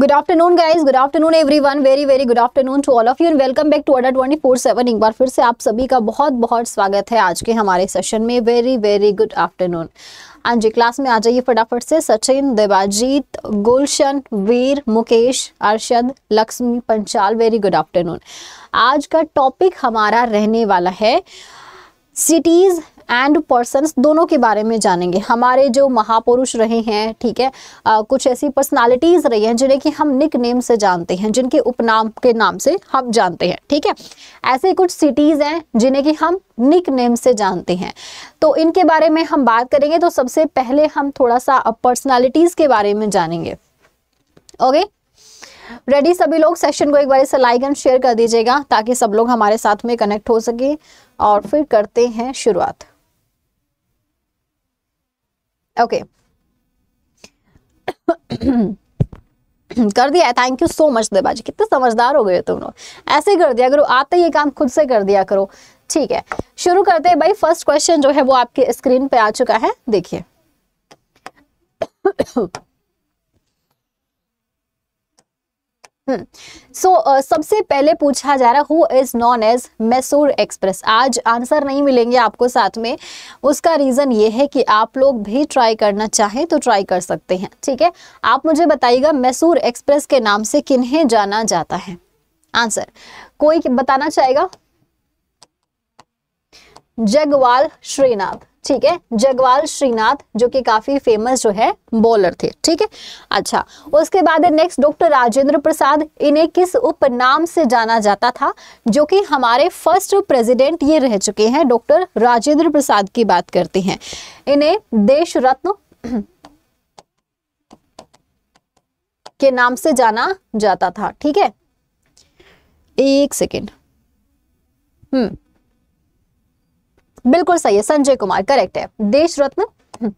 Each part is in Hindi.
Good afternoon guys good afternoon everyone very very good afternoon to all of you and welcome back to Adda twenty four seven एक बार फिर से आप सभी का बहुत बहुत स्वागत है आज के हमारे सेशन में वेरी वेरी गुड आफ्टरनून हाँ जी क्लास में आ जाइए फटाफट से Sachin Devajit Gulshan Veer Mukesh Arshad Lakshmi Panchal very good afternoon आज का टॉपिक हमारा रहने वाला है सिटीज़ एंड पर्सन दोनों के बारे में जानेंगे हमारे जो महापुरुष रहे हैं ठीक है आ, कुछ ऐसी पर्सनालिटीज रही हैं जिन्हें कि हम निक नेम से जानते हैं जिनके उपनाम के नाम से हम जानते हैं ठीक है ऐसे कुछ सिटीज़ हैं जिन्हें कि हम निक नेम से जानते हैं तो इनके बारे में हम बात करेंगे तो सबसे पहले हम थोड़ा सा पर्सनैलिटीज के बारे में जानेंगे ओके रेडी सभी लोग सेशन को एक बार से लाइक एंड शेयर कर दीजिएगा ताकि सब लोग हमारे साथ में कनेक्ट हो सके और फिर करते हैं शुरुआत ओके कर दिया थैंक यू सो मच देवा जी कितने समझदार हो गए तुम लोग ऐसे कर दिया करो आते ये काम खुद से कर दिया करो ठीक है शुरू करते हैं भाई फर्स्ट क्वेश्चन जो है वो आपके स्क्रीन पे आ चुका है देखिए सो हम्म। so, uh, सबसे पहले पूछा जा रहा who is known as Mysore express आज आंसर नहीं मिलेंगे आपको साथ में उसका रीज़न ये है कि आप लोग भी ट्राई करना चाहें तो ट्राई कर सकते हैं ठीक है आप मुझे बताइएगा मैसूर एक्सप्रेस के नाम से किन्हें जाना जाता है आंसर कोई बताना चाहेगा जगवाल श्रीनाथ ठीक है जगवाल श्रीनाथ जो कि काफी फेमस जो है बॉलर थे ठीक है अच्छा उसके बाद नेक्स्ट डॉक्टर राजेंद्र प्रसाद इन्हें किस उपनाम से जाना जाता था जो कि हमारे फर्स्ट प्रेसिडेंट ये रह चुके हैं डॉक्टर राजेंद्र प्रसाद की बात करते हैं इन्हें देश रत्न के नाम से जाना जाता था ठीक है एक सेकेंड हम्म बिल्कुल सही है संजय कुमार करेक्ट है देश रत्न हम्म,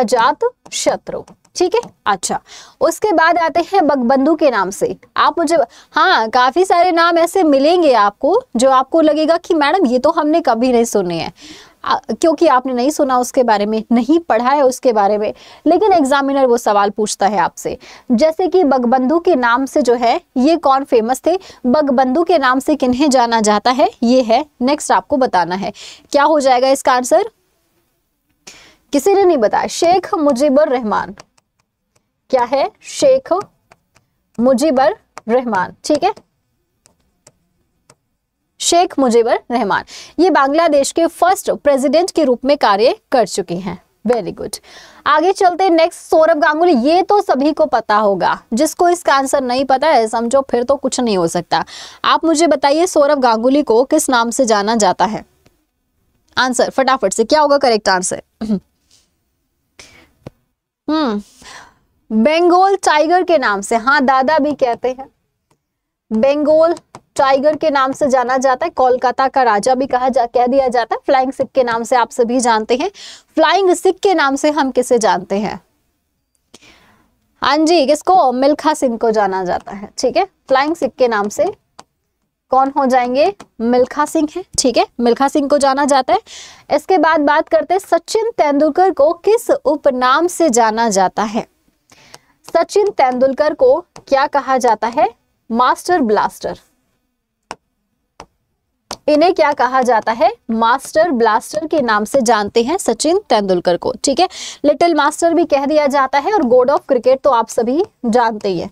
अजात शत्रु ठीक है अच्छा उसके बाद आते हैं बकबंधु के नाम से आप मुझे हाँ काफी सारे नाम ऐसे मिलेंगे आपको जो आपको लगेगा कि मैडम ये तो हमने कभी नहीं सुने हैं क्योंकि आपने नहीं सुना उसके बारे में नहीं पढ़ा है उसके बारे में लेकिन एग्जामिनर वो सवाल पूछता है आपसे जैसे कि बगबंधु के नाम से जो है ये कौन फेमस थे बगबंधु के नाम से किन्हें जाना जाता है ये है नेक्स्ट आपको बताना है क्या हो जाएगा इसका आंसर किसी ने नहीं बताया शेख मुजीबर रहमान क्या है शेख मुजीबर रहमान ठीक है शेख मुजीबर रहमान ये बांग्लादेश के फर्स्ट प्रेसिडेंट के रूप में कार्य कर चुके हैं वेरी गुड आगे चलते नेक्स्ट सौरभ गांगुली ये तो सभी को पता होगा जिसको इसका आंसर नहीं पता है समझो फिर तो कुछ नहीं हो सकता आप मुझे बताइए सौरभ गांगुली को किस नाम से जाना जाता है आंसर फटाफट से क्या होगा correct answer hmm Bengal tiger के नाम से हाँ दादा भी कहते हैं बेंगोल टाइगर के नाम से जाना जाता है कोलकाता का राजा भी कहा जा कह दिया जाता है फ्लाइंग सिख के नाम से आप सभी जानते हैं फ्लाइंग सिख के नाम से हम किसे जानते हैं हाँ जी किसको मिल्खा सिंह को जाना जाता है ठीक है फ्लाइंग सिख के नाम से कौन हो जाएंगे मिल्खा सिंह है ठीक है मिल्खा सिंह को जाना जाता है इसके बाद बात करते हैं सचिन तेंदुलकर को किस उपनाम से जाना जाता है सचिन तेंदुलकर को क्या कहा जाता है मास्टर ब्लास्टर इन्हें क्या कहा जाता है मास्टर ब्लास्टर के नाम से जानते हैं सचिन तेंदुलकर को ठीक है लिटिल मास्टर भी कह दिया जाता है और गोड ऑफ क्रिकेट तो आप सभी जानते ही हैं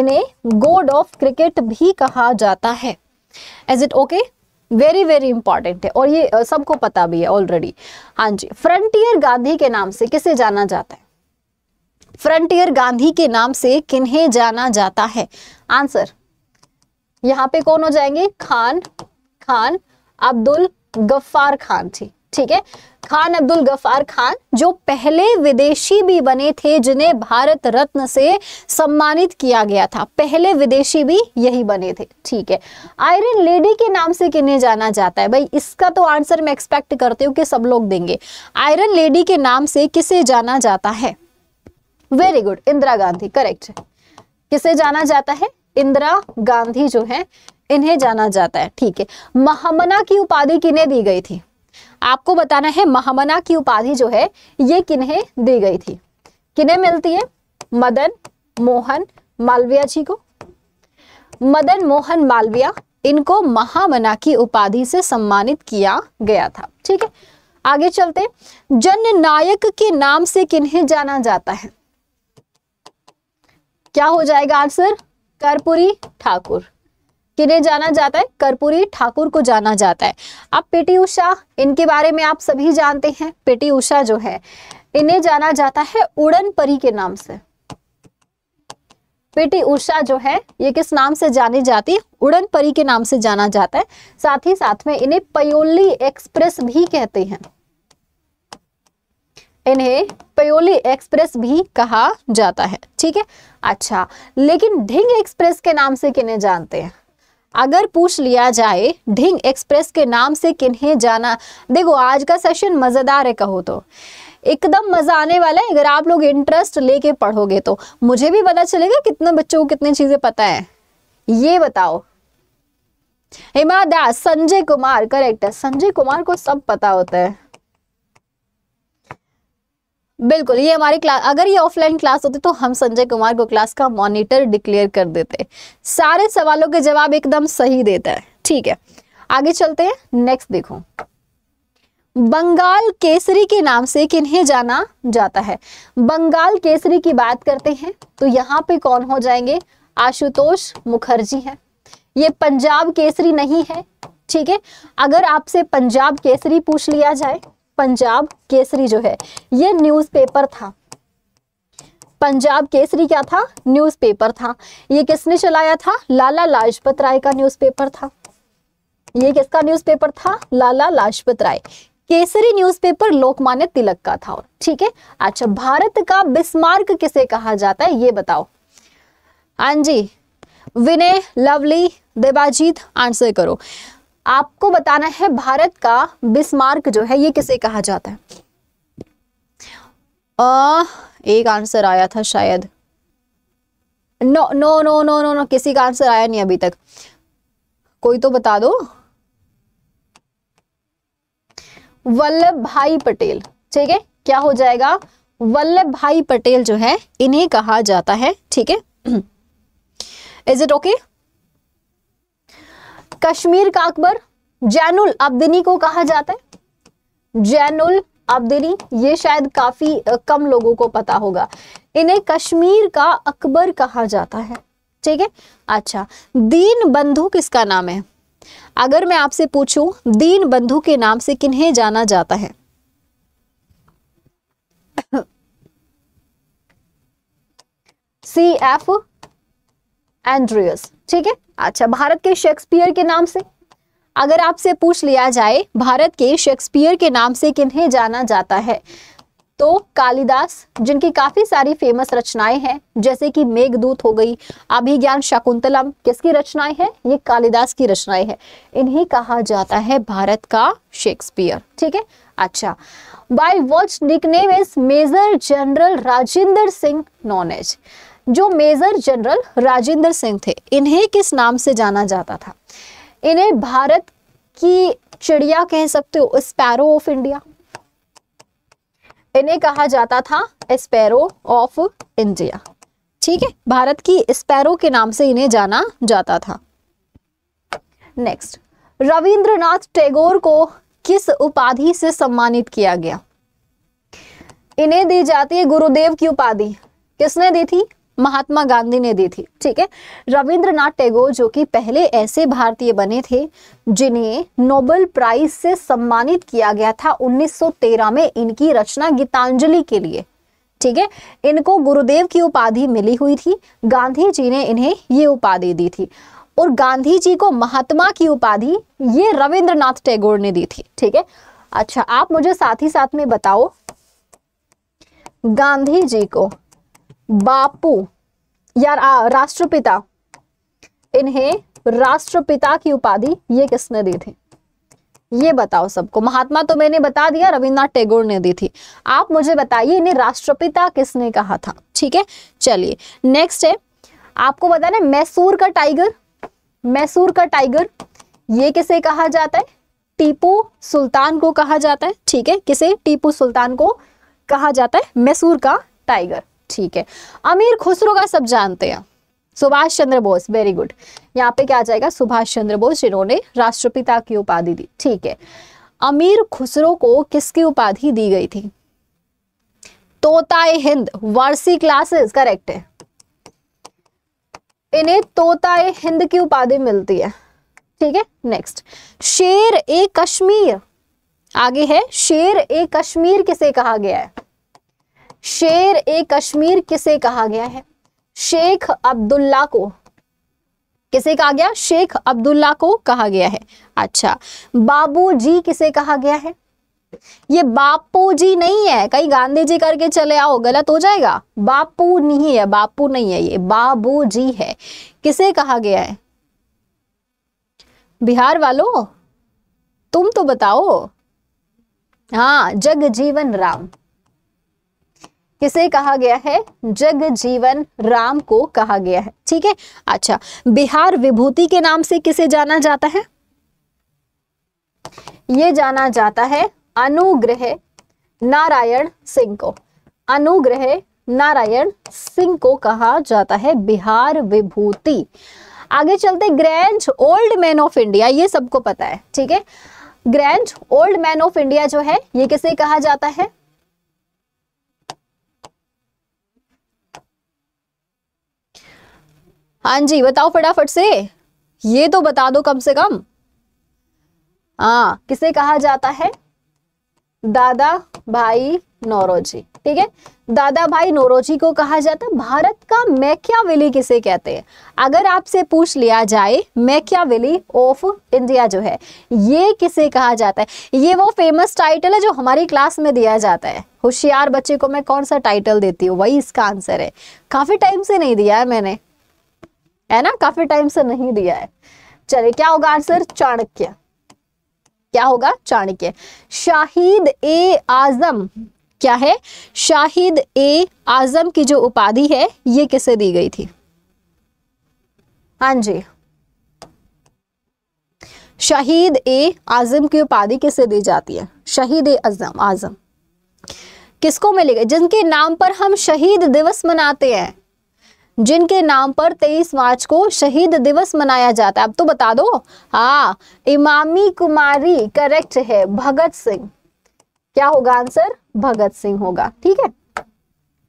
इन्हें गोड ऑफ क्रिकेट भी कहा जाता है as it okay very very important है और ये सबको पता भी है ऑलरेडी हाँ जी फ्रंटियर गांधी के नाम से किसे जाना जाता है फ्रंटियर गांधी के नाम से किन्हें जाना जाता है आंसर यहाँ पे कौन हो जाएंगे खान खान अब्दुल गफ्फार खान थी ठीक है खान अब्दुल गफ्फार खान जो पहले विदेशी भी बने थे जिन्हें भारत रत्न से सम्मानित किया गया था पहले विदेशी भी यही बने थे ठीक है आयरन लेडी के नाम से किन्हें जाना जाता है भाई इसका तो आंसर मैं एक्सपेक्ट करती हूँ कि सब लोग देंगे आयरन लेडी के नाम से किसे जाना जाता है very good Indira Gandhi correct किसे जाना जाता है इंदिरा गांधी जो है इन्हें जाना जाता है ठीक है महामना की उपाधि किन्हें दी गई थी आपको बताना है महामना की उपाधि जो है ये किन्हें दी गई थी किन्हें मिलती है मदन मोहन मालविया जी को मदन मोहन मालविया इनको महामना की उपाधि से सम्मानित किया गया था ठीक है आगे चलते जन नायक के नाम से किन्हें जाना जाता है क्या हो जाएगा आंसर करपुरी ठाकुर किन्हें जाना जाता है कर्पूरी ठाकुर को जाना जाता है अब पीटी उषा इनके बारे में आप सभी जानते हैं पीटी उषा जो है इन्हें जाना जाता है उड़न परी के नाम से पीटी उषा जो है ये किस नाम से जानी जाती है उड़न परी के नाम से जाना जाता है साथ ही साथ में इन्हें पयोली एक्सप्रेस भी कहते हैं इन्हें पयोली एक्सप्रेस भी कहा जाता है ठीक है अच्छा लेकिन ढिंग एक्सप्रेस के नाम से किन्हें जानते हैं अगर पूछ लिया जाए ढिंग एक्सप्रेस के नाम से किन्हें जाना देखो आज का सेशन मज़ेदार है कहो तो एकदम मज़ा आने वाला है अगर आप लोग इंटरेस्ट लेके पढ़ोगे तो मुझे भी पता चलेगा कितने बच्चों को कितनी चीज़ें पता है ये बताओ हिमा दास संजय कुमार करेक्ट है संजय कुमार को सब पता होता है बिल्कुल ये हमारी क्लास अगर ये ऑफलाइन क्लास होती तो हम संजय कुमार को क्लास का मॉनिटर डिक्लेयर कर देते सारे सवालों के जवाब एकदम सही देता है ठीक है आगे चलते हैं नेक्स्ट देखो बंगाल केसरी के नाम से किन्हें जाना जाता है बंगाल केसरी की बात करते हैं तो यहाँ पे कौन हो जाएंगे आशुतोष मुखर्जी है ये पंजाब केसरी नहीं है ठीक है अगर आपसे पंजाब केसरी पूछ लिया जाए पंजाब केसरी जो है ये न्यूज़पेपर था पंजाब केसरी क्या था न्यूज़पेपर था ये किसने चलाया था लाला लाजपत राय का न्यूज़पेपर था ये किसका न्यूज़पेपर था लाला लाजपत राय केसरी न्यूज़पेपर लोकमान्य तिलक का था ठीक है अच्छा भारत का बिस्मार्क किसे कहा जाता है ये बताओ हांजी विनय लवली देवाजीत आंसर करो आपको बताना है भारत का बिस्मार्क जो है ये किसे कहा जाता है आ, एक आंसर आया था शायद no no no no no no किसी का आंसर आया नहीं अभी तक कोई तो बता दो वल्लभ भाई पटेल ठीक है क्या हो जाएगा वल्लभ भाई पटेल जो है इन्हें कहा जाता है ठीक है इज इट ओके कश्मीर का अकबर जैनुल अब्दिनी को कहा जाता है जैनुल अब्दिनी ये शायद काफी कम लोगों को पता होगा इन्हें कश्मीर का अकबर कहा जाता है ठीक है अच्छा दीन बंधु किसका नाम है अगर मैं आपसे पूछूं दीन बंधु के नाम से किन्हें जाना जाता है सी एफ एंड्रियस ठीक है अच्छा भारत के शेक्सपियर के नाम से अगर आपसे पूछ लिया जाए भारत के शेक्सपियर के नाम से किन्हें जाना जाता है तो कालिदास जिनकी काफ़ी सारी फेमस रचनाएं हैं जैसे कि मेघदूत हो गई अभिज्ञान शकुंतलम किसकी रचनाएं हैं ये कालिदास की रचनाएं हैं इन्हें कहा जाता है भारत का शेक्सपियर ठीक है अच्छा by which nickname is major general Rajendra Singh known as जो मेजर जनरल राजेंद्र सिंह थे इन्हें किस नाम से जाना जाता था इन्हें भारत की चिड़िया कह सकते हो स्पैरो ऑफ इंडिया इन्हें कहा जाता था स्पैरो ऑफ इंडिया ठीक है भारत की स्पैरो के नाम से इन्हें जाना जाता था नेक्स्ट रविंद्रनाथ टैगोर को किस उपाधि से सम्मानित किया गया इन्हें दी जाती है गुरुदेव की उपाधि किसने दी थी महात्मा गांधी ने दी थी ठीक है रविंद्रनाथ टैगोर जो कि पहले ऐसे भारतीय बने थे जिन्हें नोबेल प्राइज से सम्मानित किया गया था 1913 में इनकी रचना गीतांजलि के लिए ठीक है इनको गुरुदेव की उपाधि मिली हुई थी गांधी जी ने इन्हें ये उपाधि दी थी और गांधी जी को महात्मा की उपाधि ये रविंद्रनाथ टैगोर ने दी थी ठीक है अच्छा आप मुझे साथ ही साथ में बताओ गांधी जी को बापू या राष्ट्रपिता इन्हें राष्ट्रपिता की उपाधि ये किसने दी थी ये बताओ सबको महात्मा तो मैंने बता दिया रविन्द्रनाथ टैगोर ने दी थी आप मुझे बताइए इन्हें राष्ट्रपिता किसने कहा था ठीक है चलिए नेक्स्ट है आपको ना मैसूर का टाइगर मैसूर का टाइगर ये किसे कहा जाता है टीपू सुल्तान को कहा जाता है ठीक है किसे टीपू सुल्तान को कहा जाता है मैसूर का टाइगर ठीक है अमीर खुसरो का सब जानते हैं सुभाष चंद्र बोस वेरी गुड यहाँ पे क्या आ जाएगा सुभाष चंद्र बोस जिन्होंने राष्ट्रपिता की उपाधि दी ठीक है अमीर खुसरो को किसकी उपाधि दी गई थी तोताए हिंद वर्सी क्लासेस करेक्ट है इन्हें तोता ए हिंद की उपाधि मिलती है ठीक है नेक्स्ट शेर ए कश्मीर आगे है शेर ए कश्मीर किसे कहा गया है शेर ए कश्मीर किसे कहा गया है शेख अब्दुल्ला को किसे कहा गया शेख अब्दुल्ला को कहा गया है अच्छा बाबू जी किसे कहा गया है ये बापू जी नहीं है कहीं गांधी जी करके चले आओ गलत हो जाएगा बापू नहीं है बापू नहीं है ये बाबू जी है किसे कहा गया है बिहार वालों तुम तो बताओ हाँ जग जीवन राम किसे कहा गया है जग जीवन राम को कहा गया है ठीक है अच्छा बिहार विभूति के नाम से किसे जाना जाता है ये जाना जाता है अनुग्रह नारायण सिंह को अनुग्रह नारायण सिंह को कहा जाता है बिहार विभूति आगे चलते grand old man of India ये सबको पता है ठीक है grand old man of India जो है ये किसे कहा जाता है हाँ जी बताओ फटाफट से ये तो बता दो कम से कम हाँ किसे कहा जाता है दादा भाई नौरोजी ठीक है दादा भाई नौरोजी को कहा जाता है भारत का मैक्या वेली किसे कहते हैं अगर आपसे पूछ लिया जाए मैक्या वेली ऑफ इंडिया जो है ये किसे कहा जाता है ये वो फेमस टाइटल है जो हमारी क्लास में दिया जाता है होशियार बच्चे को मैं कौन सा टाइटल देती हूँ वही इसका आंसर है काफी टाइम से नहीं दिया है मैंने है ना काफी टाइम से नहीं दिया है चलिए क्या होगा आंसर चाणक्य क्या होगा चाणक्य शाहिद ए आजम क्या है शाहिद ए आजम की जो उपाधि है ये किसे दी गई थी हाँ जी शहीद ए आजम की उपाधि किसे दी जाती है शहीद ए आजम आजम किसको मिलेगा जिनके नाम पर हम शहीद दिवस मनाते हैं जिनके नाम पर 23 मार्च को शहीद दिवस मनाया जाता है अब तो बता दो हा इमामी कुमारी करेक्ट है भगत सिंह क्या होगा आंसर भगत सिंह होगा ठीक है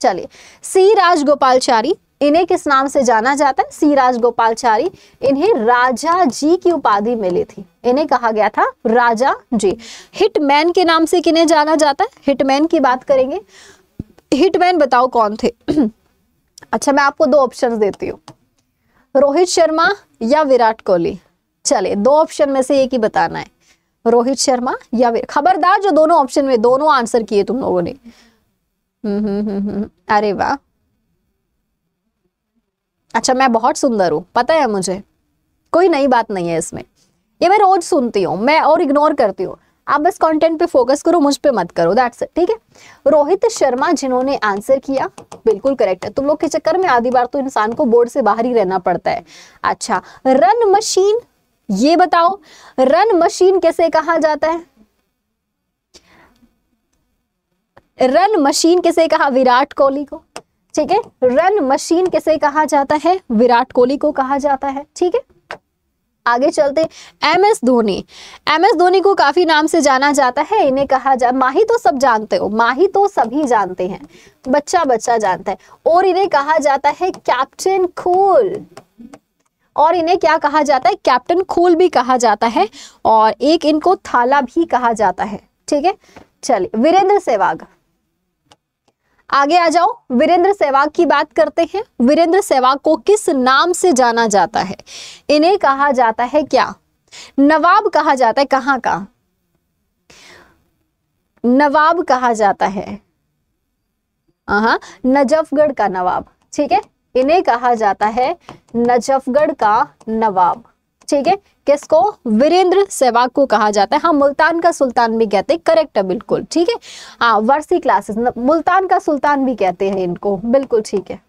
चलिए सी राजगोपालचारी इन्हें किस नाम से जाना जाता है सी राजगोपालचारी इन्हें राजा जी की उपाधि मिली थी इन्हें कहा गया था राजा जी हिटमैन के नाम से किन्हें जाना जाता है हिटमैन की बात करेंगे हिटमैन बताओ कौन थे अच्छा मैं आपको दो ऑप्शन देती हूँ रोहित शर्मा या विराट कोहली चले दो ऑप्शन में से एक ही बताना है रोहित शर्मा या खबरदार जो दोनों ऑप्शन में दोनों आंसर किए तुम लोगों ने हम्म, हम्म, हम्म, अरे वाह अच्छा मैं बहुत सुंदर हूँ पता है मुझे कोई नई बात नहीं है इसमें ये मैं रोज सुनती हूँ मैं और इग्नोर करती हूँ आप बस कंटेंट पे फोकस करो मुझ पे मत करो दैट्स इट ठीक है रोहित शर्मा जिन्होंने आंसर किया बिल्कुल करेक्ट है तुम लोग के चक्कर में आधी बार तो इंसान को बोर्ड से बाहर ही रहना पड़ता है अच्छा रन मशीन ये बताओ रन मशीन कैसे कहा जाता है रन मशीन कैसे कहा विराट कोहली को ठीक है रन मशीन कैसे कहा जाता है विराट कोहली को कहा जाता है ठीक है आगे चलते M S Dhoni M S Dhoni को काफी नाम से जाना जाता है इन्हें कहा जा माही तो सब जानते हो माही तो सभी जानते हैं बच्चा बच्चा जानता है और इन्हें कहा जाता है कैप्टन कूल और इन्हें क्या कहा जाता है कैप्टन कूल भी कहा जाता है और एक इनको थाला भी कहा जाता है ठीक है चलिए वीरेंद्र सहवाग आगे आ जाओ वीरेंद्र सहवाग की बात करते हैं वीरेंद्र सहवाग को किस नाम से जाना जाता है इन्हें कहा जाता है क्या नवाब कहा जाता है कहां का नवाब कहा जाता है हाँ नजफगढ़ का नवाब ठीक है इन्हें कहा जाता है नजफगढ़ का नवाब ठीक है किसको वीरेंद्र सहवाग को कहा जाता है हाँ मुल्तान का सुल्तान भी कहते हैं करेक्ट है बिल्कुल ठीक है हाँ वर्सी क्लासेस मुल्तान का सुल्तान भी कहते हैं इनको बिल्कुल ठीक है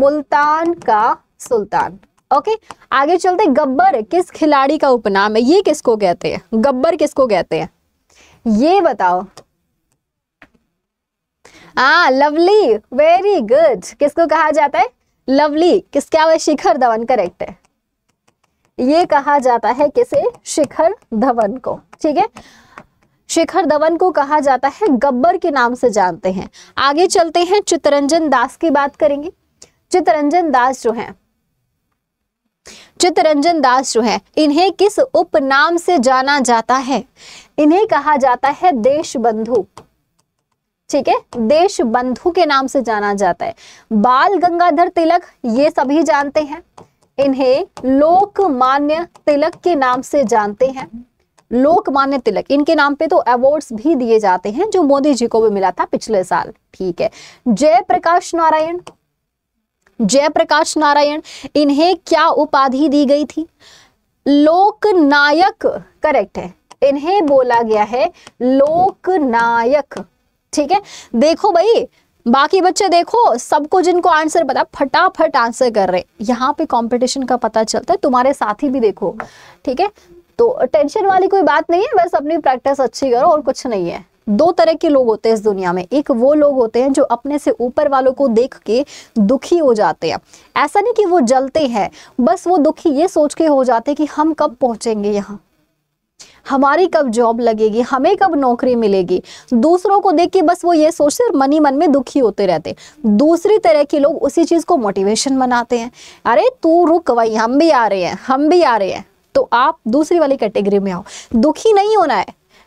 मुल्तान का सुल्तान ओके आगे चलते गब्बर किस खिलाड़ी का उपनाम है ये किसको कहते हैं गब्बर किसको कहते हैं ये बताओ हाँ लवली वेरी गुड किसको कहा जाता है लवली किसका हुआ शिखर धवन करेक्ट है ये कहा जाता है किसे शिखर धवन को ठीक है शिखर धवन को कहा जाता है गब्बर के नाम से जानते हैं आगे चलते हैं चितरंजन दास की बात करेंगे चितरंजन दास जो है चितरंजन दास जो है इन्हें किस उपनाम से जाना जाता है इन्हें कहा जाता है देश बंधु ठीक है देश बंधु के नाम से जाना जाता है बाल गंगाधर तिलक ये सभी जानते हैं इन्हें लोकमान्य तिलक के नाम से जानते हैं लोकमान्य तिलक इनके नाम पे तो अवार्ड्स भी दिए जाते हैं जो मोदी जी को भी मिला था पिछले साल ठीक है जयप्रकाश नारायण जयप्रकाश नारायण इन्हें क्या उपाधि दी गई थी लोकनायक करेक्ट है इन्हें बोला गया है लोकनायक ठीक है देखो भाई बाकी बच्चे देखो सबको जिनको आंसर पता फटाफट आंसर कर रहे यहाँ पे कंपटीशन का पता चलता है तुम्हारे साथी भी देखो ठीक है तो टेंशन वाली कोई बात नहीं है बस अपनी प्रैक्टिस अच्छी करो और कुछ नहीं है दो तरह के लोग होते हैं इस दुनिया में एक वो लोग होते हैं जो अपने से ऊपर वालों को देख के दुखी हो जाते हैं ऐसा नहीं कि वो जलते हैं बस वो दुखी ये सोच के हो जाते हैं कि हम कब पहुंचेंगे यहाँ हमारी कब जॉब लगेगी हमें कब नौकरी मिलेगी दूसरों को देख के बस वो ये सोचते और मनी मन में दुखी होते रहते दूसरी तरह के लोग उसी चीज़ को मोटिवेशन बनाते हैं अरे तू रुक भाई हम भी आ रहे हैं हम भी आ रहे हैं तो आप दूसरी वाली कैटेगरी में आओ दुखी नहीं होना है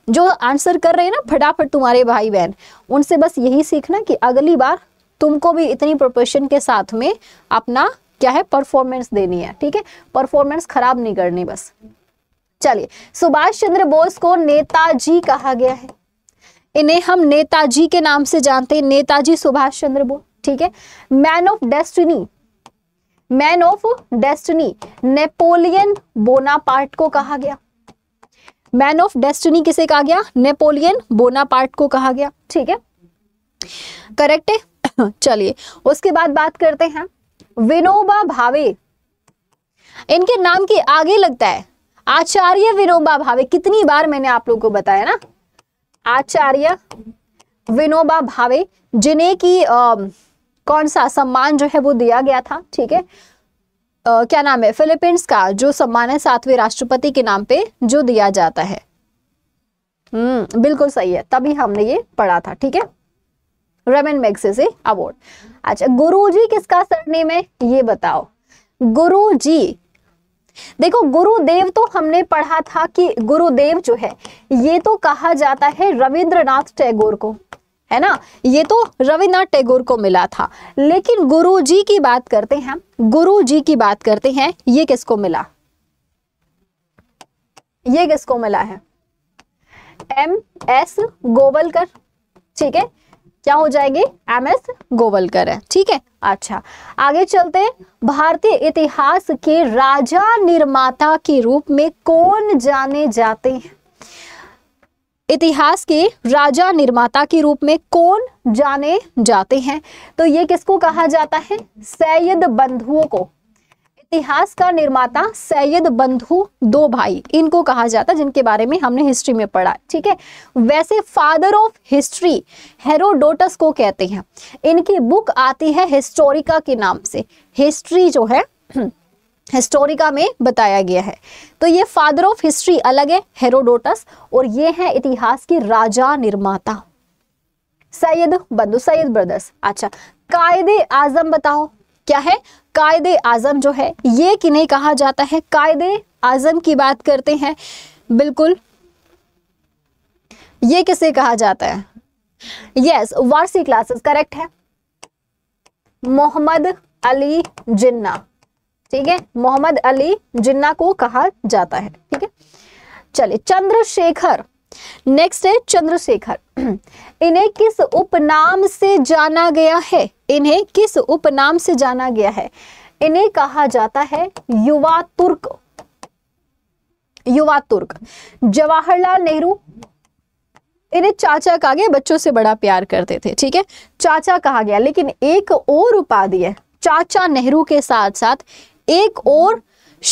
जो आंसर कर रहे हैं ना फटाफट तुम्हारे भाई बहन उनसे बस यही सीखना कि अगली बार तुमको भी इतनी प्रोफेशन के साथ में अपना क्या है परफॉर्मेंस देनी है ठीक है परफॉर्मेंस खराब नहीं करनी बस चलिए सुभाष चंद्र बोस को नेताजी कहा गया है इन्हें हम नेताजी के नाम से जानते हैं नेताजी सुभाष चंद्र बोस ठीक है man of destiny man of destiny Napoleon Bonaparte को कहा गया मैन ऑफ डेस्टिनी किसे कहा गया नेपोलियन बोनापार्ट को कहा गया ठीक है करेक्ट है चलिए उसके बाद बात करते हैं विनोबा भावे इनके नाम के आगे लगता है आचार्य विनोबा भावे कितनी बार मैंने आप लोगों को बताया ना आचार्य विनोबा भावे जिन्हें की आ, कौन सा सम्मान जो है वो दिया गया था ठीक है क्या नाम है फिलीपींस का जो सम्मान है सातवें राष्ट्रपति के नाम पे जो दिया जाता है हम्म बिल्कुल सही है तभी हमने ये पढ़ा था ठीक है रेमन मैग्सेसे अवार्ड अच्छा गुरुजी किसका सरनेम है ये बताओ गुरुजी देखो गुरुदेव तो हमने पढ़ा था कि गुरुदेव जो है ये तो कहा जाता है रविंद्रनाथ टैगोर को है ना ये तो रविन्द्रनाथ टैगोर को मिला था लेकिन गुरु जी की बात करते हैं गुरु जी की बात करते हैं ये किसको मिला ये किसको मिला है एम एस गोवलकर ठीक है क्या हो जाएगी एम एस गोवलकर है ठीक है अच्छा आगे चलते भारतीय इतिहास के राजा निर्माता के रूप में कौन जाने जाते हैं इतिहास के राजा निर्माता के रूप में कौन जाने जाते हैं तो ये किसको कहा जाता है सैयद बंधुओं को इतिहास का निर्माता सैयद बंधु दो भाई इनको कहा जाता जिनके बारे में हमने हिस्ट्री में पढ़ा ठीक है वैसे फादर ऑफ हिस्ट्री हेरोडोटस को कहते हैं इनकी बुक आती है हिस्टोरिका के नाम से हिस्ट्री जो है हिस्टोरिका में बताया गया है तो ये फादर ऑफ हिस्ट्री अलग है हेरोडोटस और ये है इतिहास के राजा निर्माता सैयद बंधु सैयद ब्रदर्स अच्छा कायदे आजम बताओ क्या है कायद आज़म जो है ये कि नहीं कहा जाता है कायद आज़म की बात करते हैं बिल्कुल ये किसे कहा जाता है यस वारसी क्लासेस करेक्ट है मोहम्मद अली जिन्ना ठीक है मोहम्मद अली जिन्ना को कहा जाता है ठीक है चलिए चंद्रशेखर नेक्स्ट है चंद्रशेखर इन्हें किस उपनाम से जाना गया है इन्हें किस उपनाम से जाना गया है इन्हें कहा जाता है युवा तुर्क युवा तुर्क जवाहरलाल नेहरू इन्हें चाचा कहा गया बच्चों से बड़ा प्यार करते थे ठीक है चाचा कहा गया लेकिन एक और उपाधि है चाचा नेहरू के साथ साथ एक और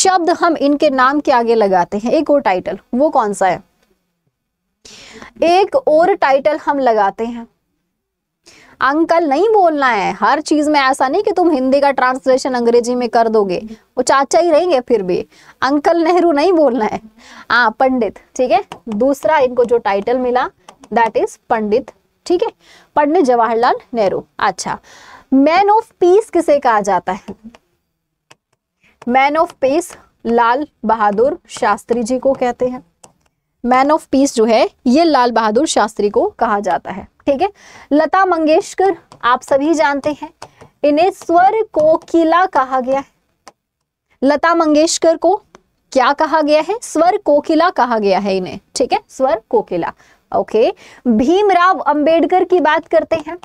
शब्द हम इनके नाम के आगे लगाते हैं एक और टाइटल वो कौन सा है एक और टाइटल हम लगाते हैं अंकल नहीं बोलना है हर चीज में ऐसा नहीं कि तुम हिंदी का ट्रांसलेशन अंग्रेजी में कर दोगे वो चाचा ही रहेंगे फिर भी अंकल नेहरू नहीं बोलना है हाँ पंडित ठीक है दूसरा इनको जो टाइटल मिला दैट इज पंडित ठीक है पंडित जवाहरलाल नेहरू अच्छा मैन ऑफ पीस किसे कहा जाता है man of peace Lal Bahadur Shastri ji को कहते हैं मैन ऑफ पीस जो है ये लाल बहादुर शास्त्री को कहा जाता है ठीक है लता मंगेशकर आप सभी जानते हैं इन्हें स्वर कोकिला कहा गया है लता मंगेशकर को क्या कहा गया है स्वर कोकिला कहा गया है इन्हें ठीक है स्वर कोकिला ओके भीमराव अंबेडकर की बात करते हैं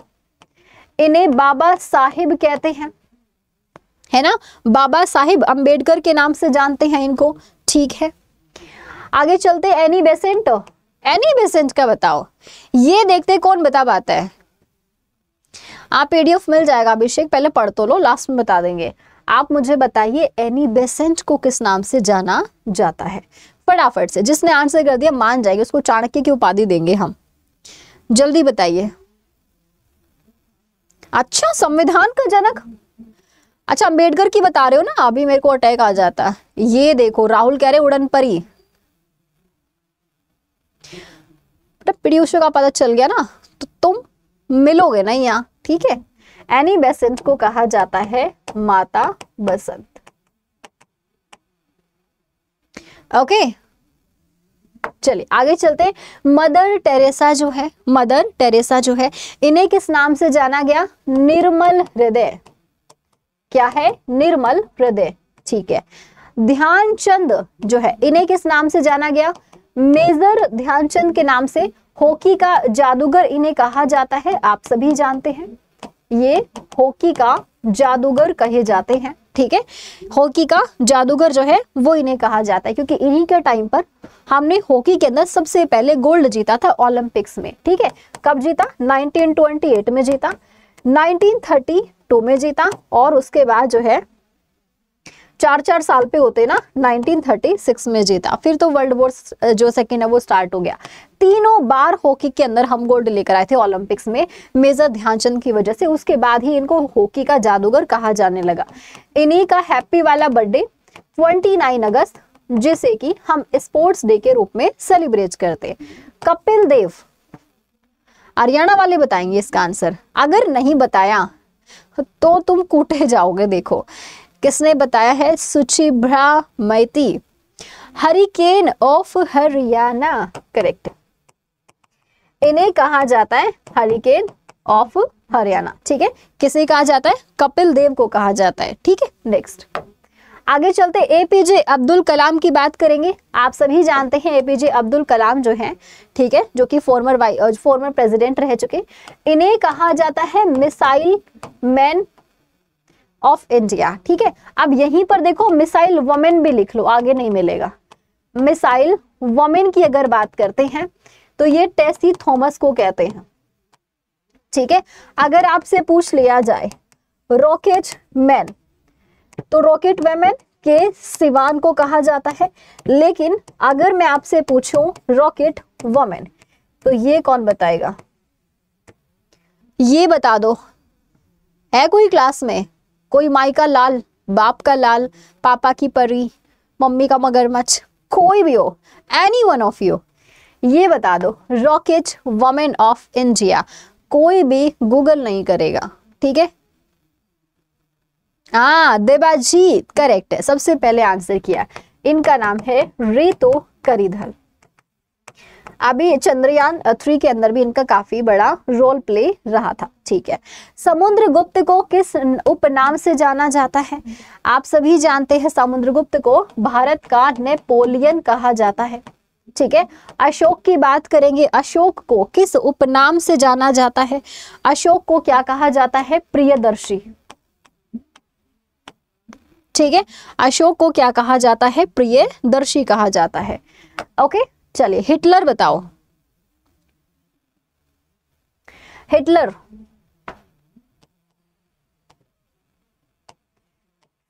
इन्हें बाबा साहिब कहते हैं है ना बाबा साहिब अंबेडकर के नाम से जानते हैं इनको ठीक है आगे चलते एनी बेसेंट एनी बेसेंट का बताओ ये देखते कौन बता पाता है आप पीडीएफ मिल जाएगा अभिषेक पहले पढ़ तो लो लास्ट में बता देंगे आप मुझे बताइए एनी बेसेंट को किस नाम से जाना जाता है फटाफट से जिसने आंसर कर दिया मान जाएगी उसको चाणक्य की उपाधि देंगे हम जल्दी बताइए अच्छा संविधान का जनक अच्छा अंबेडकर की बता रहे हो ना अभी मेरे को अटैक आ जाता ये देखो राहुल कह रहे उड़न परी बेटा पीडीयूष का पता चल गया ना तो तुम मिलोगे ना यहाँ ठीक है एनी बेसेंट को कहा जाता है माता बसंत ओके okay. चलिए आगे चलते मदर टेरेसा जो है मदर टेरेसा जो है इन्हें किस नाम से जाना गया निर्मल हृदय क्या है निर्मल हृदय ठीक है ध्यानचंद जो है इन्हें किस नाम से जाना गया मेजर ध्यानचंद के नाम से हॉकी का जादूगर इन्हें कहा जाता है आप सभी जानते हैं ये हॉकी का जादूगर कहे जाते हैं ठीक है हॉकी का जादूगर जो है वो इन्हें कहा जाता है क्योंकि इन्हीं के टाइम पर हमने हॉकी के अंदर सबसे पहले गोल्ड जीता था ओलंपिक्स में ठीक है कब जीता 1928 में जीता 1932 में जीता और उसके बाद जो है चार चार साल पे होते ना 1936 में जीता फिर तो वर्ल्ड वॉर जो सेकेंड है वो स्टार्ट हो गया तीनों बार हॉकी के अंदर हम गोल्ड लेकर आए थे ओलंपिक्स में मेजर ध्यानचंद की वजह से उसके बाद ही इनको हॉकी का जादूगर कहा जाने लगा इन्हीं का हैप्पी वाला बर्थडे 29 अगस्त जिसे कि हम स्पोर्ट्स डे के रूप में सेलिब्रेट करते कपिल देव हरियाणा वाले बताएंगे इसका आंसर अगर नहीं बताया तो तुम कूटे जाओगे देखो किसने बताया है सुचिभ्रा मैती हरिकेन ऑफ हरियाणा करेक्ट इन्हें कहा जाता है हरिकेन ऑफ हरियाणा ठीक है किसे कहा जाता है कपिल देव को कहा जाता है ठीक है नेक्स्ट आगे चलते एपीजे अब्दुल कलाम की बात करेंगे आप सभी जानते हैं एपीजे अब्दुल कलाम जो हैं ठीक है जो कि फॉर्मर वाई फॉर्मर प्रेसिडेंट रह चुके इन्हें कहा जाता है मिसाइल मैन ऑफ इंडिया ठीक है अब यहीं पर देखो मिसाइल वमेन भी लिख लो आगे नहीं मिलेगा मिसाइल वमेन की अगर बात करते हैं तो ये टेसी थॉमस को कहते हैं ठीक है अगर आपसे पूछ लिया जाए रॉकेट मैन तो रॉकेट वेमेन के सिवान को कहा जाता है लेकिन अगर मैं आपसे पूछूं रॉकेट वमेन तो ये कौन बताएगा ये बता दो है कोई क्लास में कोई माई का लाल बाप का लाल पापा की परी मम्मी का मगरमच्छ कोई भी हो एनी वन ऑफ यू ये बता दो रॉकेट वमेन ऑफ इंडिया कोई भी गूगल नहीं करेगा ठीक है हाँ देबाजी करेक्ट है सबसे पहले आंसर किया इनका नाम है रेतो करीधल अभी चंद्रयान थ्री के अंदर भी इनका काफी बड़ा रोल प्ले रहा था ठीक है समुद्र गुप्त को किस उपनाम से जाना जाता है आप सभी जानते हैं समुद्र गुप्त को भारत का नेपोलियन कहा जाता है ठीक है अशोक की बात करेंगे अशोक को किस उपनाम से जाना जाता है अशोक को क्या कहा जाता है प्रियदर्शी ठीक है अशोक को क्या कहा जाता है प्रियदर्शी कहा जाता है ओके चलिए हिटलर बताओ हिटलर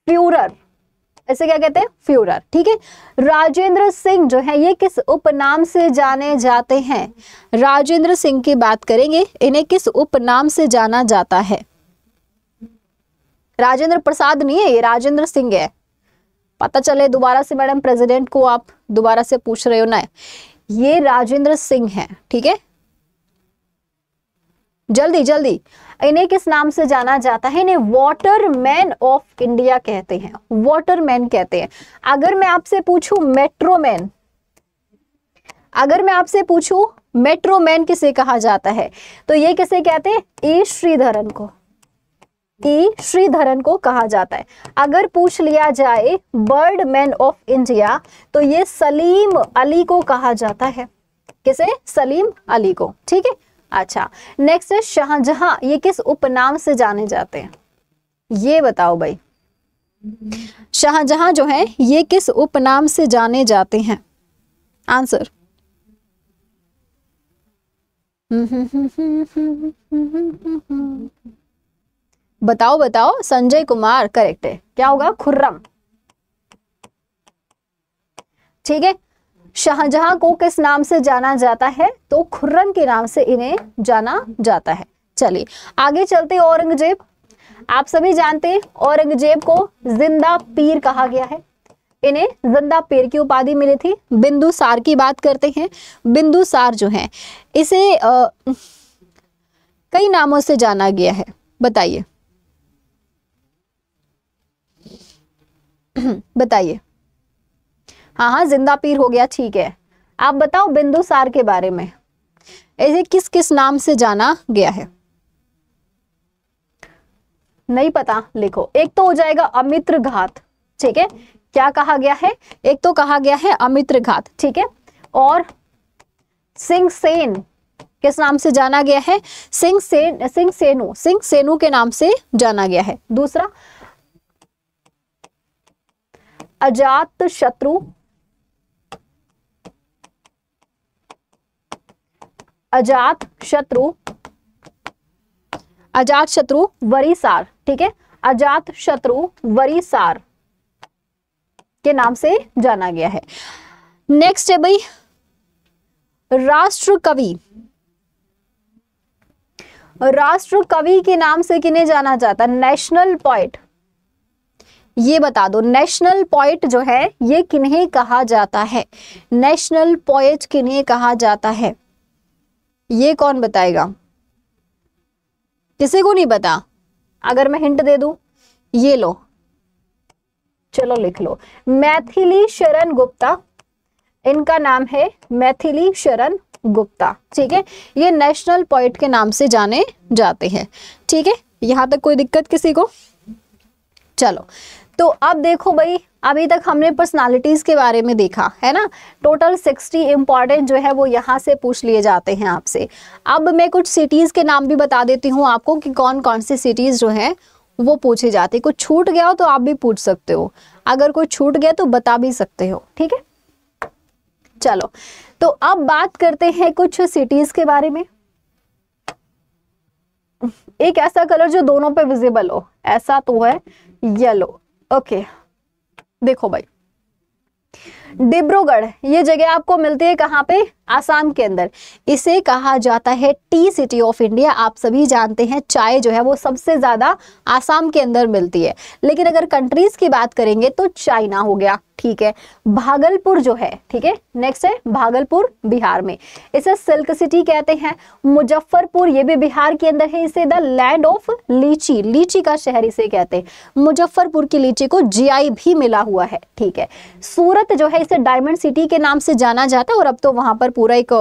फ्यूरर ऐसे क्या कहते हैं फ्यूरर ठीक है राजेंद्र सिंह जो है ये किस उपनाम से जाने जाते हैं राजेंद्र सिंह की बात करेंगे इन्हें किस उपनाम से जाना जाता है राजेंद्र प्रसाद नहीं है ये राजेंद्र सिंह है पता चले दोबारा से मैडम प्रेसिडेंट को आप दोबारा से पूछ रहे हो ना ये राजेंद्र सिंह है ठीक है जल्दी जल्दी इन्हें किस नाम से जाना जाता है इन्हें वाटरमैन मैन ऑफ इंडिया कहते हैं वाटरमैन कहते हैं अगर मैं आपसे पूछूं मेट्रोमैन अगर मैं आपसे पूछूं मेट्रोमैन किसे कहा जाता है तो ये किसे कहते हैं ए श्रीधरन को कि श्रीधरन को कहा जाता है अगर पूछ लिया जाए बर्ड मैन ऑफ इंडिया तो ये सलीम अली को कहा जाता है किसे सलीम अली को ठीक है अच्छा नेक्स्ट है शाहजहां ये किस उपनाम से जाने जाते हैं ये बताओ भाई शाहजहां जो है ये किस उपनाम से जाने जाते हैं आंसर हम्म हम्म हम्म हम्म हम्म हम्म हम्म, हम्म, हम्म। बताओ बताओ संजय कुमार करेक्ट है क्या होगा खुर्रम ठीक है शाहजहां को किस नाम से जाना जाता है तो खुर्रम के नाम से इन्हें जाना जाता है चलिए आगे चलते औरंगजेब आप सभी जानते हैं औरंगजेब को जिंदा पीर कहा गया है इन्हें जिंदा पीर की उपाधि मिली थी बिंदुसार की बात करते हैं बिंदुसार जो है इसे आ, कई नामों से जाना गया है बताइए बताइए हाँ हाँ जिंदा पीर हो गया ठीक है आप बताओ बिंदुसार के बारे में इसे किस किस नाम से जाना गया है नहीं पता लिखो एक तो हो जाएगा अमित्र घात ठीक है क्या कहा गया है एक तो कहा गया है अमित्र घात ठीक है और सिंह सेन किस नाम से जाना गया है सिंह सेन सिंह सेनु सिंह सेनु के नाम से जाना गया है दूसरा अजात शत्रु अजात शत्रु अजात शत्रु वरीसार ठीक है अजात शत्रु वरीसार के नाम से जाना गया है नेक्स्ट है भाई राष्ट्र कवि राष्ट्र कवि के नाम से किन्हें जाना जाता है नेशनल पॉइंट ये बता दो नेशनल पॉइट जो है ये किन्हें कहा जाता है नेशनल पॉइट किन्हें कहा जाता है ये कौन बताएगा किसी को नहीं पता अगर मैं हिंट दे दू ये लो चलो लिख लो मैथिली शरण गुप्ता इनका नाम है मैथिली शरण गुप्ता ठीक है ये नेशनल पॉइंट के नाम से जाने जाते हैं ठीक है यहां तक कोई दिक्कत किसी को चलो तो अब देखो भाई अभी तक हमने पर्सनालिटीज़ के बारे में देखा है ना टोटल 60 इम्पॉर्टेंट जो है वो यहाँ से पूछ लिए जाते हैं आपसे अब मैं कुछ सिटीज़ के नाम भी बता देती हूँ आपको कि कौन कौन सी सिटीज़ जो है वो पूछे जाते कुछ छूट गया हो तो आप भी पूछ सकते हो अगर कोई छूट गया तो बता भी सकते हो ठीक है चलो तो अब बात करते हैं कुछ सिटीज़ के बारे में एक ऐसा कलर जो दोनों पे विजिबल हो ऐसा तो है येलो ओके देखो भाई डिब्रूगढ़ ये जगह आपको मिलती है कहाँ पे आसाम के अंदर इसे कहा जाता है टी सिटी ऑफ इंडिया आप सभी जानते हैं चाय जो है वो सबसे ज्यादा आसाम के अंदर मिलती है लेकिन अगर कंट्रीज की बात करेंगे तो चाइना हो गया ठीक है भागलपुर जो है ठीक है नेक्स्ट है भागलपुर बिहार में इसे सिल्क सिटी कहते हैं मुजफ्फरपुर ये भी बिहार के अंदर है इसे द लैंड ऑफ लीची लीची का शहर इसे कहते हैं मुजफ्फरपुर की लीची को जीआई भी मिला हुआ है ठीक है सूरत जो है इसे डायमंड सिटी के नाम से जाना जाता है और अब तो वहां पर पूरा एक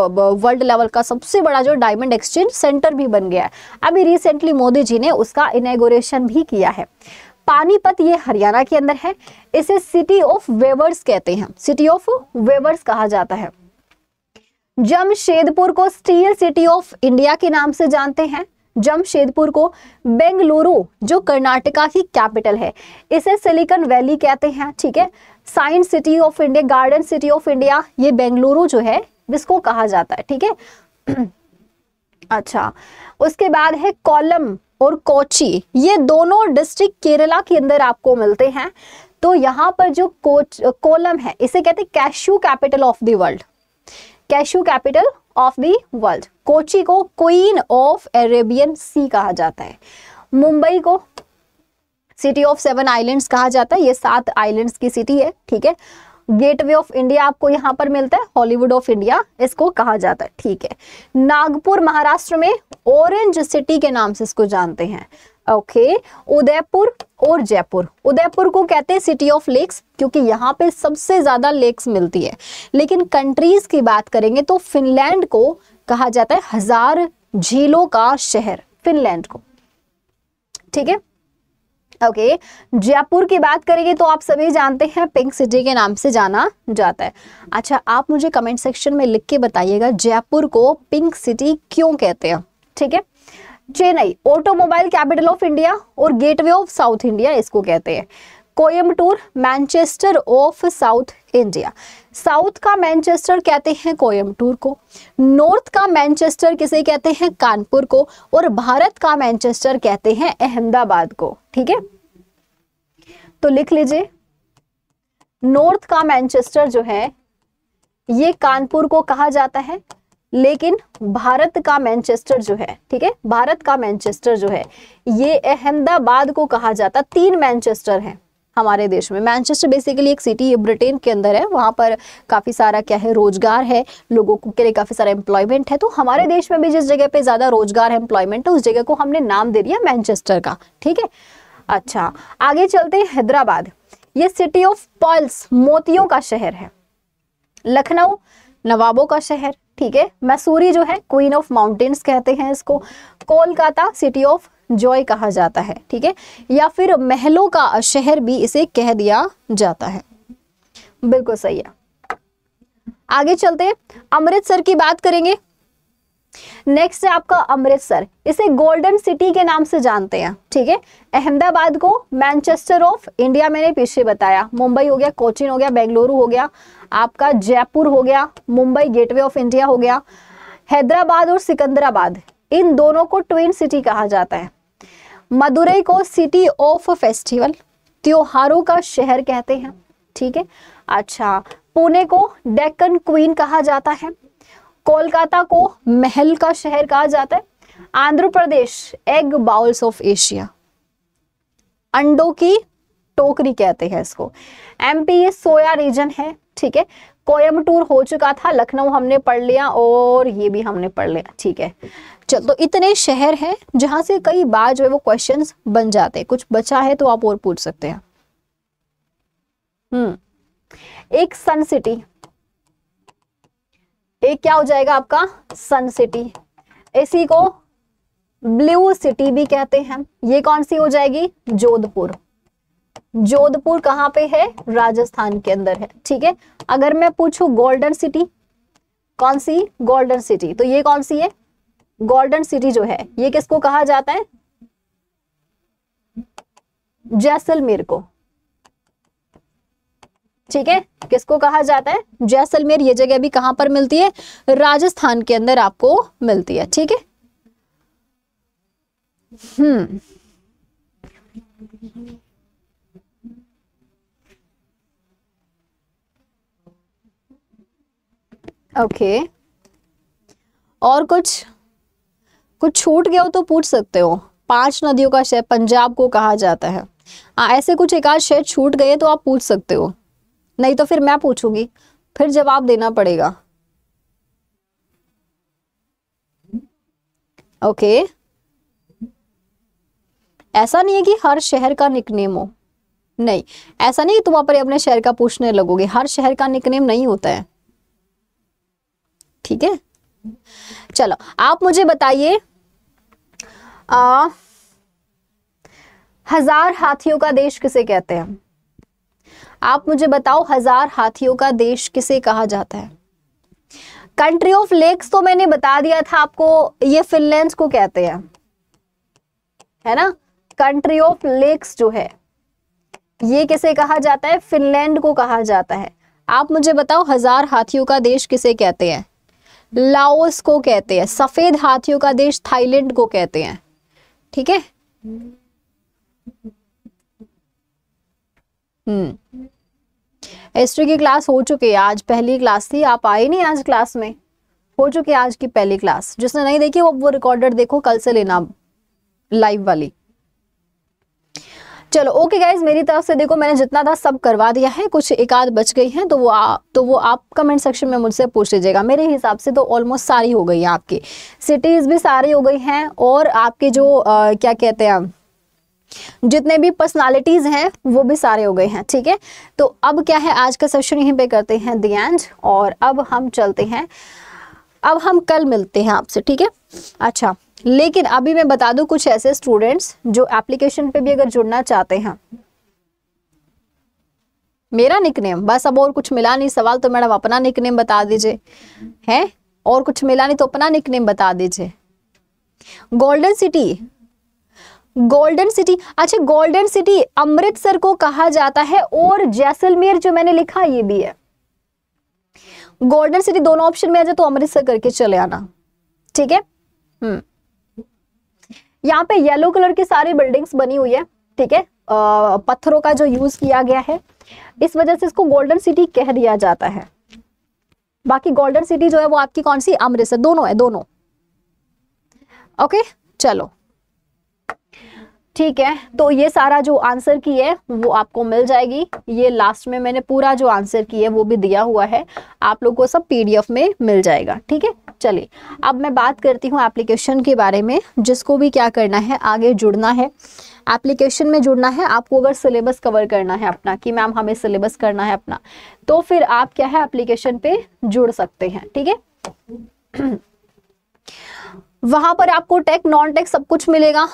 वर्ल्ड लेवल का सबसे बड़ा जो डायमंड एक्सचेंज सेंटर भी बन गया है अभी रिसेंटली मोदी जी ने उसका इनेगोरेशन भी किया है पानीपत ये हरियाणा के अंदर है इसे सिटी ऑफ वेवर्स कहते हैं सिटी ऑफ वेवर्स कहा जाता है जमशेदपुर को स्टील सिटी ऑफ इंडिया के नाम से जानते हैं जमशेदपुर को बेंगलुरु जो कर्नाटका की कैपिटल है इसे सिलिकॉन वैली कहते हैं ठीक है science city of India garden city of India ये बेंगलुरु जो है इसको कहा जाता है ठीक है अच्छा उसके बाद है कॉलम और कोची ये दोनों डिस्ट्रिक्ट केरला के अंदर आपको मिलते हैं तो यहाँ पर जो कोच कोलम है इसे कहते हैं cashew capital of the world cashew capital of the world Kochi को क्वीन ऑफ अरेबियन सी कहा जाता है मुंबई को सिटी ऑफ सेवन आइलैंड्स कहा जाता है ये सात आइलैंड्स की सिटी है ठीक है गेटवे ऑफ इंडिया आपको यहाँ पर मिलता है हॉलीवुड ऑफ इंडिया इसको कहा जाता है ठीक है नागपुर महाराष्ट्र में ऑरेंज सिटी के नाम से इसको जानते हैं ओके okay, उदयपुर और जयपुर उदयपुर को कहते हैं सिटी ऑफ लेक्स क्योंकि यहाँ पे सबसे ज़्यादा लेक्स मिलती है लेकिन कंट्रीज़ की बात करेंगे तो फिनलैंड को कहा जाता है हजार झीलों का शहर फिनलैंड को ठीक है ओके जयपुर की बात करेंगे तो आप सभी जानते हैं पिंक सिटी के नाम से जाना जाता है अच्छा आप मुझे कमेंट सेक्शन में लिख के बताइएगा जयपुर को पिंक सिटी क्यों कहते हैं ठीक है Chennai automobile capital of India और गेटवे ऑफ साउथ इंडिया इसको कहते हैं Coimbatore Manchester of south India south का मैनचेस्टर कहते हैं टूर को नॉर्थ का मैनचेस्टर किसे कहते हैं कानपुर को और भारत का मैनचेस्टर कहते हैं अहमदाबाद को ठीक है तो लिख लीजिए नॉर्थ का मैनचेस्टर जो है ये कानपुर को कहा जाता है लेकिन भारत का मैनचेस्टर जो है ठीक है भारत का मैनचेस्टर जो है ये अहमदाबाद को कहा जाता तीन मैनचेस्टर हैं हमारे देश में मैनचेस्टर बेसिकली एक सिटी है ब्रिटेन के अंदर है वहाँ पर काफ़ी सारा क्या है रोजगार है लोगों के लिए काफ़ी सारा एम्प्लॉयमेंट है तो हमारे देश में भी जिस जगह पे ज़्यादा रोजगार है एम्प्लॉयमेंट है उस जगह को हमने नाम दे दिया मैनचेस्टर का ठीक है अच्छा आगे चलते हैं हैदराबाद ये सिटी ऑफ पॉल्स मोतियों का शहर है लखनऊ नवाबों का शहर ठीक है मैसूरी जो है क्वीन ऑफ माउंटेन्स कहते हैं इसको कोलकाता सिटी ऑफ जॉय कहा जाता है ठीक है या फिर महलों का शहर भी इसे कह दिया जाता है बिल्कुल सही है आगे चलते हैं अमृतसर की बात करेंगे नेक्स्ट है आपका अमृतसर इसे गोल्डन सिटी के नाम से जानते हैं ठीक है अहमदाबाद को मैनचेस्टर ऑफ इंडिया मैंने पीछे बताया मुंबई हो गया कोचिन हो गया बेंगलुरु हो गया आपका जयपुर हो गया मुंबई गेटवे ऑफ इंडिया हो गया हैदराबाद और सिकंदराबाद इन दोनों को ट्विन सिटी कहा जाता है मदुरई को सिटी ऑफ फेस्टिवल त्योहारों का शहर कहते हैं ठीक है अच्छा पुणे को डेक्कन क्वीन कहा जाता है कोलकाता को महल का शहर कहा जाता है Andhra Pradesh egg bowls of Asia अंडों की टोकरी कहते हैं इसको एमपी ये सोया रीजन है ठीक है टूर हो चुका था लखनऊ हमने पढ़ लिया और ये भी हमने पढ़ लिया ठीक है चलो तो इतने शहर हैं जहां से कई बार जो है वो क्वेश्चंस बन जाते हैं कुछ बचा है तो आप और पूछ सकते हैं हम्म एक सन सिटी एक क्या हो जाएगा आपका सन सिटी इसी को ब्लू सिटी भी कहते हैं ये कौन सी हो जाएगी जोधपुर जोधपुर कहां पे है राजस्थान के अंदर है ठीक है अगर मैं पूछू गोल्डन सिटी कौन सी गोल्डन सिटी तो ये कौन सी है गोल्डन सिटी जो है ये किसको कहा जाता है जैसलमेर को ठीक है किसको कहा जाता है जैसलमेर ये जगह भी कहां पर मिलती है राजस्थान के अंदर आपको मिलती है ठीक है हम्म ओके okay. और कुछ कुछ छूट गया हो तो पूछ सकते हो पांच नदियों का शहर पंजाब को कहा जाता है आ, ऐसे कुछ एक आध शहर छूट गए तो आप पूछ सकते हो नहीं तो फिर मैं पूछूंगी फिर जवाब देना पड़ेगा ओके okay. ऐसा नहीं है कि हर शहर का निकनेम हो नहीं ऐसा नहीं कि तुम अपने अपने शहर का पूछने लगोगे हर शहर का निकनेम नहीं होता है ठीक है चलो आप मुझे बताइए हजार हाथियों का देश किसे कहते हैं आप मुझे बताओ हजार हाथियों का देश किसे कहा जाता है कंट्री ऑफ लेक्स तो मैंने बता दिया था आपको ये फिनलैंड को कहते हैं है ना कंट्री ऑफ लेक्स जो है ये किसे कहा जाता है फिनलैंड को कहा जाता है आप मुझे बताओ हजार हाथियों का देश किसे कहते हैं लाओस को कहते हैं सफेद हाथियों का देश थाईलैंड को कहते हैं ठीक है हम्म हिस्ट्री की क्लास हो चुकी है आज पहली क्लास थी आप आए नहीं आज क्लास में हो चुकी है आज की पहली क्लास जिसने नहीं देखी वो वो रिकॉर्डेड देखो कल से लेना लाइव वाली चलो ओके गाइज मेरी तरफ से देखो मैंने जितना था सब करवा दिया है कुछ एक आध बच गई है तो वो आ, तो वो आप कमेंट सेक्शन में मुझसे पूछ लीजिएगा मेरे हिसाब से तो ऑलमोस्ट सारी हो गई है आपकी सिटीज़ भी सारी हो गई हैं और आपके जो आ, क्या कहते हैं जितने भी पर्सनालिटीज़ हैं वो भी सारे हो गए हैं ठीक है तो अब क्या है आज का सेशन यहीं पे करते हैं दी एंड और अब हम चलते हैं अब हम कल मिलते हैं आपसे ठीक है अच्छा लेकिन अभी मैं बता दूं कुछ ऐसे स्टूडेंट्स जो एप्लीकेशन पे भी अगर जुड़ना चाहते हैं मेरा निकनेम बस अब और कुछ मिला नहीं सवाल तो मैडम अपना निकनेम बता दीजिए है और कुछ मिला नहीं तो अपना निकनेम बता दीजिए गोल्डन सिटी गोल्डन सिटी अच्छा गोल्डन सिटी अमृतसर को कहा जाता है और जैसलमेर जो मैंने लिखा ये भी है गोल्डन सिटी दोनों ऑप्शन में आ जाए तो अमृतसर करके चले आना ठीक है हम्म यहाँ पे येलो कलर की सारी बिल्डिंग्स बनी हुई है ठीक है पत्थरों का जो यूज किया गया है इस वजह से इसको गोल्डन सिटी कह दिया जाता है बाकी गोल्डन सिटी जो है वो आपकी कौन सी अमृतसर दोनों है दोनों ओके चलो ठीक है तो ये सारा जो आंसर की है वो आपको मिल जाएगी ये लास्ट में मैंने पूरा जो आंसर की है वो भी दिया हुआ है आप लोग को सब पीडीएफ में मिल जाएगा ठीक है चलिए अब मैं बात करती हूँ एप्लीकेशन के बारे में जिसको भी क्या करना है आगे जुड़ना है एप्लीकेशन में जुड़ना है आपको अगर सिलेबस कवर करना है अपना कि मैम हमें सिलेबस करना है अपना तो फिर आप क्या है एप्लीकेशन पे जुड़ सकते हैं ठीक है वहां पर आपको टेक नॉन टेक सब कुछ मिलेगा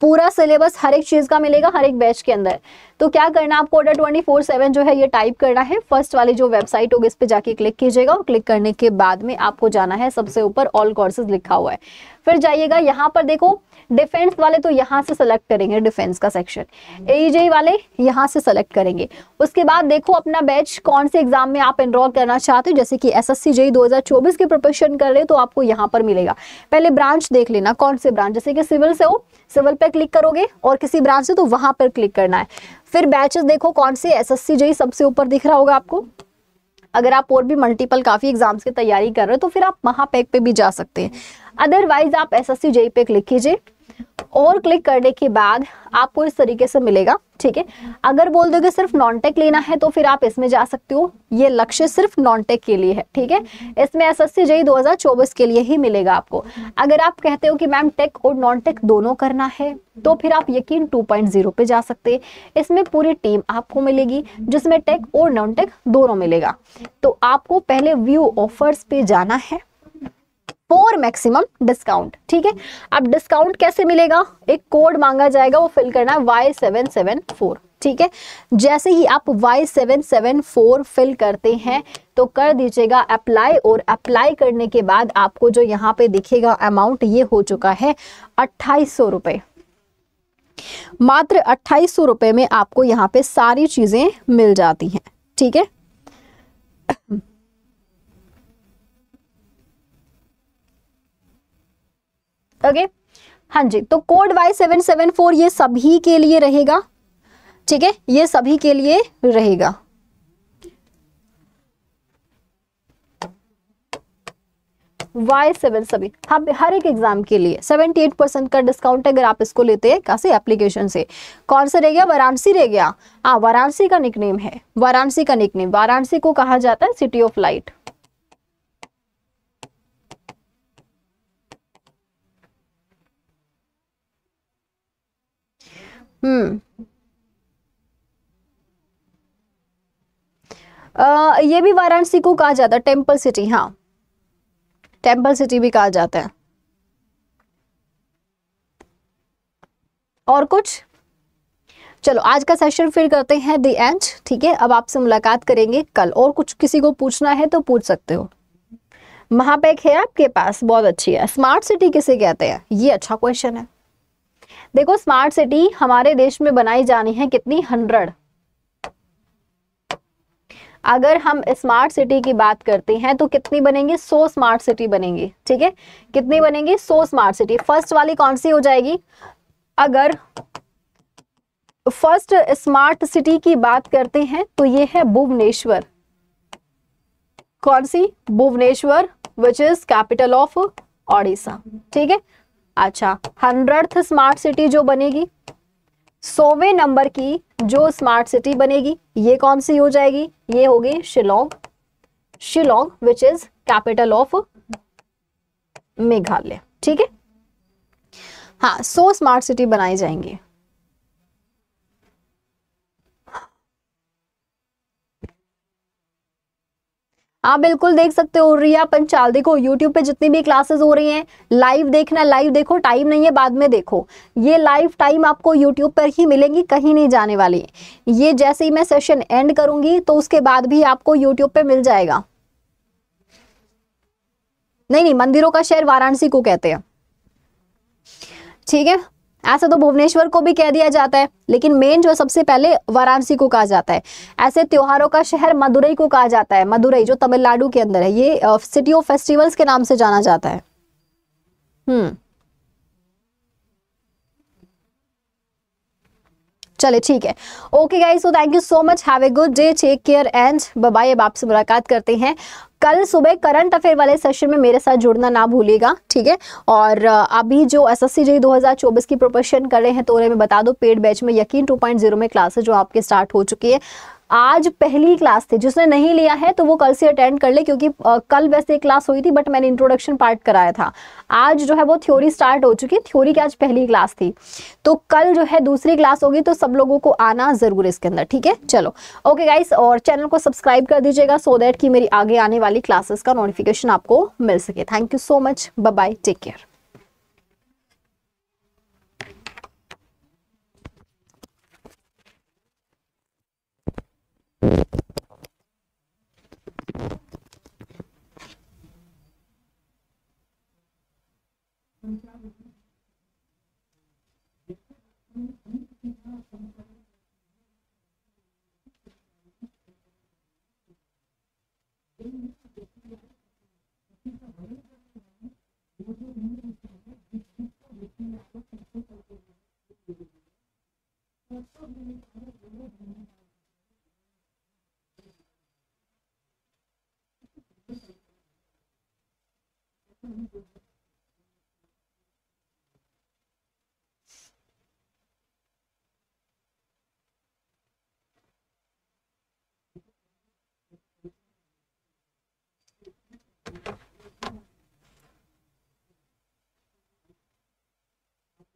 पूरा सिलेबस हर एक चीज़ का मिलेगा हर एक बैच के अंदर तो क्या करना आपको ऑर्डर ट्वेंटी फोर सेवन जो है ये टाइप करना है फर्स्ट वाली जो वेबसाइट होगी इस पे जाके क्लिक कीजिएगा और क्लिक करने के बाद में आपको जाना है सबसे ऊपर ऑल कोर्सेज लिखा हुआ है फिर जाइएगा यहाँ पर देखो डिफेंस वाले तो यहाँ से सेलेक्ट करेंगे डिफेंस का सेक्शन एईजेई वाले यहाँ से सेलेक्ट करेंगे उसके बाद देखो अपना बैच कौन से एग्जाम में आप एनरोल करना चाहते हो जैसे कि एस एसएससी जेई 2024 की प्रिपरेशन कर रहे हो तो आपको यहाँ पर मिलेगा पहले ब्रांच देख लेना कौन से ब्रांच जैसे कि सिविल से हो सिविल पे क्लिक करोगे और किसी ब्रांच से तो वहां पर क्लिक करना है फिर बैचेस देखो कौन से एस एस सी सबसे ऊपर दिख रहा होगा आपको अगर आप और भी मल्टीपल काफ़ी एग्जाम्स की तैयारी कर रहे हो तो फिर आप महापैक पे भी जा सकते हैं अदरवाइज आप एस एस सी पे क्लिक कीजिए और क्लिक करने के बाद आपको इस तरीके से मिलेगा ठीक है अगर बोल दोगे सिर्फ नॉन टेक लेना है तो फिर आप इसमें जा सकते हो ये लक्ष्य सिर्फ नॉन टेक के लिए है ठीक है इसमें एस एस सी जय दो के लिए ही मिलेगा आपको अगर आप कहते हो कि मैम टेक और नॉन टेक दोनों करना है तो फिर आप यकीन 2.0 पे जा सकते हैं इसमें पूरी टीम आपको मिलेगी जिसमें टेक और नॉन टेक दोनों मिलेगा तो आपको पहले व्यू ऑफर्स पे जाना है फोर मैक्सिमम डिस्काउंट ठीक है अब डिस्काउंट कैसे मिलेगा एक कोड मांगा जाएगा वो फिल करना है Y774 ठीक है जैसे ही आप Y seven seven four fill करते हैं तो कर दीजिएगा अप्लाई और अप्लाई करने के बाद आपको जो यहाँ पे दिखेगा अमाउंट ये हो चुका है अट्ठाईस सौ रुपए मात्र अट्ठाईस सौ रुपये में आपको यहाँ पे सारी चीज़ें मिल जाती हैं ठीक है ओके हाँ जी तो code Y seven seven four ये सभी के लिए रहेगा ठीक है ये सभी के लिए रहेगा वाई सेवन सभी हाँ हर एक एग्जाम के लिए सेवेंटी एट परसेंट का डिस्काउंट अगर आप इसको लेते हैं कैसे एप्लीकेशन से कौन सा रह गया वाराणसी रह गया हाँ वाराणसी का निकनेम है वाराणसी का निकनेम वाराणसी को कहा जाता है सिटी ऑफ लाइट हम्म आ, ये भी वाराणसी को कहा जाता है टेम्पल सिटी हाँ टेम्पल सिटी भी कहा जाता है और कुछ चलो आज का सेशन फिर करते हैं दी एंड ठीक है अब आपसे मुलाकात करेंगे कल और कुछ किसी को पूछना है तो पूछ सकते हो महापैक है आपके पास बहुत अच्छी है स्मार्ट सिटी किसे कहते हैं ये अच्छा क्वेश्चन है देखो स्मार्ट सिटी हमारे देश में बनाई जानी है कितनी हंड्रेड अगर हम स्मार्ट सिटी की बात करते हैं तो कितनी बनेंगी सो स्मार्ट सिटी बनेंगी ठीक है कितनी बनेंगी सो स्मार्ट सिटी फर्स्ट वाली कौन सी हो जाएगी अगर फर्स्ट स्मार्ट सिटी की बात करते हैं तो ये है भुवनेश्वर कौन सी Bhubaneswar which is capital of Odisha ठीक है अच्छा हंड्रेड स्मार्ट सिटी जो बनेगी सोवे नंबर की जो स्मार्ट सिटी बनेगी ये कौन सी हो जाएगी ये होगी Shillong Shillong which is capital of Meghalaya ठीक है हाँ सो स्मार्ट सिटी बनाई जाएंगी आप बिल्कुल देख सकते हो रिया पंचाल देखो यूट्यूब पे जितनी भी क्लासेस हो रही हैं लाइव देखना लाइव देखो टाइम नहीं है बाद में देखो ये लाइव टाइम आपको यूट्यूब पर ही मिलेंगी कहीं नहीं जाने वाली है ये जैसे ही मैं सेशन एंड करूंगी तो उसके बाद भी आपको यूट्यूब पे मिल जाएगा नहीं नहीं मंदिरों का शहर वाराणसी को कहते हैं ठीक है ऐसे तो भुवनेश्वर को भी कह दिया जाता है लेकिन मेन जो सबसे पहले वाराणसी को कहा जाता है ऐसे त्योहारों का शहर मदुरई को कहा जाता है मदुरई जो तमिलनाडु के अंदर है ये सिटी ऑफ फेस्टिवल्स के नाम से जाना जाता है हम्म चले ठीक है okay guys so thank you so much have a good day take care and bye अब आपसे मुलाकात करते हैं कल सुबह करंट अफेयर वाले सेशन में मेरे साथ जुड़ना ना भूलिएगा ठीक है और अभी जो एस एस सी जी दो की प्रोपेशन कर रहे हैं तो उन्हें मैं बता दो पेड बैच में यकीन 2.0 में क्लासेस जो आपके स्टार्ट हो चुकी है आज पहली क्लास थी जिसने नहीं लिया है तो वो कल से अटेंड कर ले क्योंकि आ, कल वैसे एक क्लास हुई थी बट मैंने इंट्रोडक्शन पार्ट कराया था आज जो है वो थ्योरी स्टार्ट हो चुकी है थ्योरी की आज पहली क्लास थी तो कल जो है दूसरी क्लास होगी तो सब लोगों को आना ज़रूर इसके अंदर ठीक है चलो ओके गाइस और चैनल को सब्सक्राइब कर दीजिएगा सो देट दैट मेरी आगे आने वाली क्लासेस का नोटिफिकेशन आपको मिल सके thank you so much bye take care you